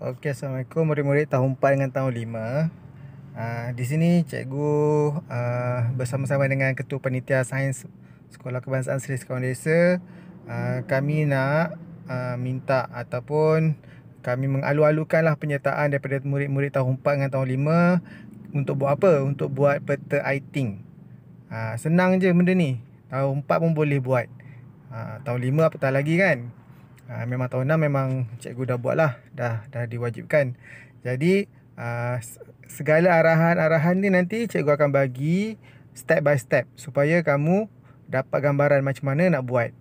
Okey, Assalamualaikum murid-murid tahun 4 dengan tahun 5. Uh, ah, di sini cikgu uh, bersama-sama dengan ketua panitia sains Sekolah Kebangsaan Seri Sekolah Desa uh, kami nak uh, minta ataupun kami mengalu-alukanlah penyertaan daripada murid-murid tahun 4 dengan tahun 5 untuk buat apa? Untuk buat peta iting. Uh, senang je benda ni. Tahun 4 pun boleh buat. Uh, tahun 5 apatah lagi kan? ha, memang tahunan memang cikgu dah buat lah dah dah diwajibkan jadi ha, segala arahan-arahan ni nanti cikgu akan bagi step by step supaya kamu dapat gambaran macam mana nak buat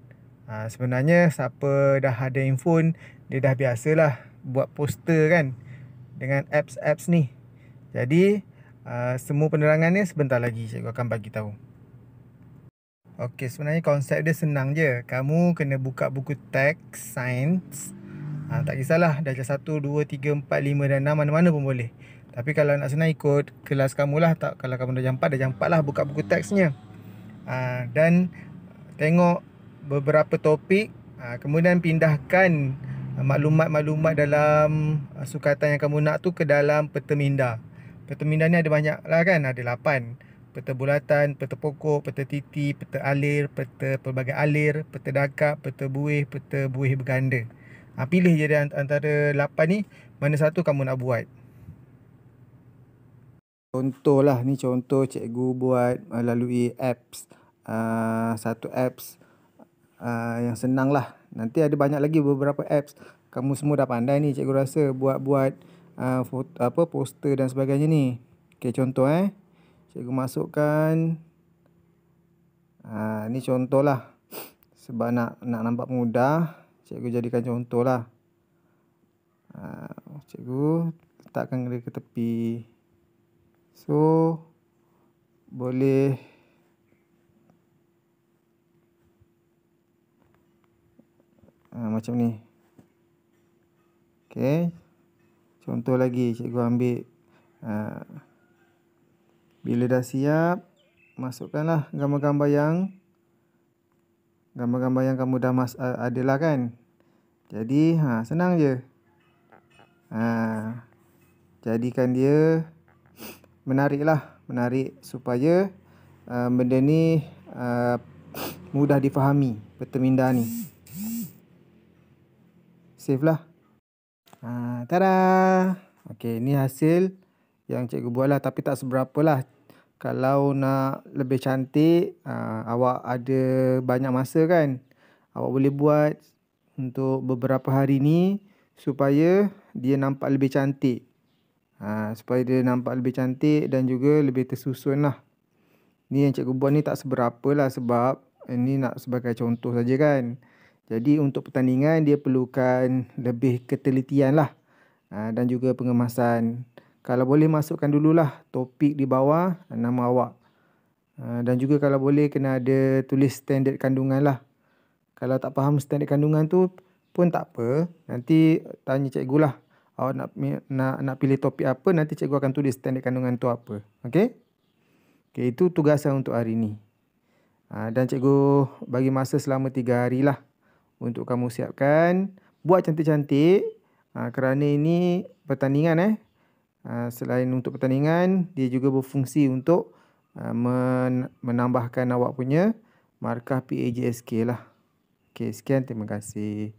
ha, sebenarnya siapa dah ada info, dia dah biasalah buat poster kan dengan apps-apps ni jadi Uh, semua penerangannya sebentar lagi cikgu akan bagi tahu. Okey sebenarnya konsep dia senang je. Kamu kena buka buku teks sains. Ha, tak kisahlah, darjah 1, 2, 3, 4, 5 dan 6 mana-mana pun boleh. Tapi kalau nak senang ikut kelas kamu lah. Tak, kalau kamu dah jampak, dah jampak lah buka buku teksnya. Ha, dan tengok beberapa topik. Ha, kemudian pindahkan maklumat-maklumat dalam ha, sukatan yang kamu nak tu ke dalam peterminda. Peterminda ni ada banyak lah kan, ada 8 peta bulatan, peta pokok, peta titi, peta alir, peta pelbagai alir, peta dakap, peta buih, peta buih berganda. Ha, pilih je antara lapan ni, mana satu kamu nak buat. Contoh lah ni contoh cikgu buat melalui apps. Uh, satu apps uh, yang senang lah. Nanti ada banyak lagi beberapa apps. Kamu semua dah pandai ni cikgu rasa buat-buat uh, apa poster dan sebagainya ni. Okay contoh eh. Cikgu masukkan. Ha, ni contohlah. Sebab nak nak nampak mudah. Cikgu jadikan contohlah. Ha, cikgu letakkan dia ke tepi. So. Boleh. Ha, macam ni. Okay. Contoh lagi cikgu ambil. Haa. Bila dah siap, masukkanlah gambar-gambar yang gambar-gambar yang kamu dah mas uh, adalah kan. Jadi, ha senang je. Ha jadikan dia menariklah, menarik supaya uh, benda ni uh, mudah difahami peta minda ni. Save lah. Ha tada. Okay, ni hasil yang cikgu buat lah tapi tak seberapa lah kalau nak lebih cantik uh, awak ada banyak masa kan awak boleh buat untuk beberapa hari ni supaya dia nampak lebih cantik uh, supaya dia nampak lebih cantik dan juga lebih tersusun lah ni yang cikgu buat ni tak seberapa lah sebab ini nak sebagai contoh saja kan jadi untuk pertandingan dia perlukan lebih ketelitian lah ah, dan juga pengemasan. Kalau boleh masukkan dululah topik di bawah nama awak. Ah, dan juga kalau boleh kena ada tulis standard kandungan lah. Kalau tak faham standard kandungan tu pun tak apa. Nanti tanya cikgu lah. Awak nak, nak, nak pilih topik apa nanti cikgu akan tulis standard kandungan tu apa. Okay? Okay, itu tugasan untuk hari ni. Ah, dan cikgu bagi masa selama tiga hari lah. Untuk kamu siapkan. Buat cantik-cantik. Ah, kerana ini pertandingan eh. Ah, selain untuk pertandingan dia juga berfungsi untuk ah, menambahkan awak punya markah PAJSK lah. Okey, sekian terima kasih.